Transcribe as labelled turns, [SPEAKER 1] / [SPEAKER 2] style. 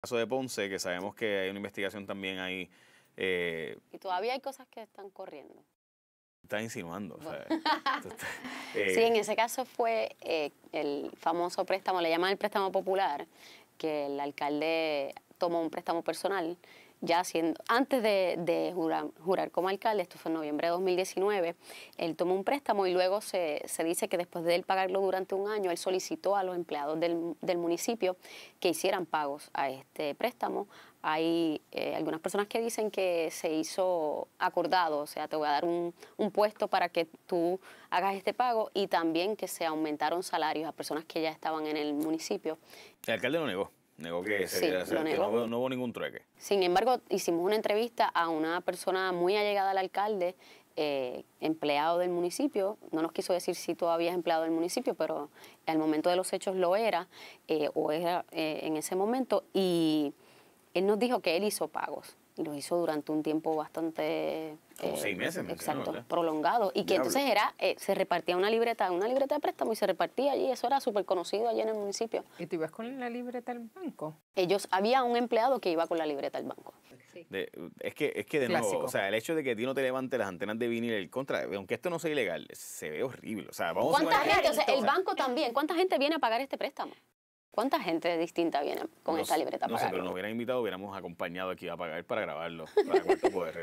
[SPEAKER 1] caso de Ponce, que sabemos que hay una investigación también ahí. Eh,
[SPEAKER 2] y todavía hay cosas que están corriendo.
[SPEAKER 1] Está insinuando. Eh, sí, en ese
[SPEAKER 2] caso fue eh, el famoso préstamo, le llaman el préstamo popular, que el alcalde tomó un préstamo personal ya siendo, antes de, jurar, como alcalde, esto fue en noviembre de 2019, él tomó un préstamo y luego se, dice que después de él pagarlo durante un año, él solicitó a los empleados del, municipio que hicieran pagos a este préstamo. Hay eh, algunas personas que dicen que se hizo acordado, o sea, te voy a dar un, un puesto para que tú hagas este pago y también que se aumentaron salarios a personas que ya estaban en el municipio.
[SPEAKER 1] El alcalde lo negó que No, hubo, ningún trueque.
[SPEAKER 2] Sin embargo, hicimos una entrevista a una persona muy allegada al alcalde, eh, empleado del municipio. No nos quiso decir si todavía es empleado del municipio, pero al momento de los hechos lo era, eh, o era eh, en ese momento, y él nos dijo que él hizo pagos. Y lo hizo durante un tiempo bastante... Como eh, seis meses. Exacto, prolongado. Y que entonces era, eh, se repartía una libreta, una libreta de préstamo y se repartía allí. Eso era súper conocido allí en el municipio. ¿Y tú ibas con la libreta al banco? Ellos, había un empleado que iba con la libreta al banco.
[SPEAKER 1] es que, es que de nuevo, o sea, el hecho de que ti no te levantes las antenas de vinil, el contra, aunque esto no sea ilegal, se ve horrible. O sea, vamos ¿Cuánta gente, o sea, el
[SPEAKER 2] banco también, cuánta gente viene a pagar este préstamo? ¿Cuánta gente distinta viene con esta libreta No sé, pero
[SPEAKER 1] nos hubieran invitado, hubiéramos acompañado aquí a pagar para grabarlo, para poder.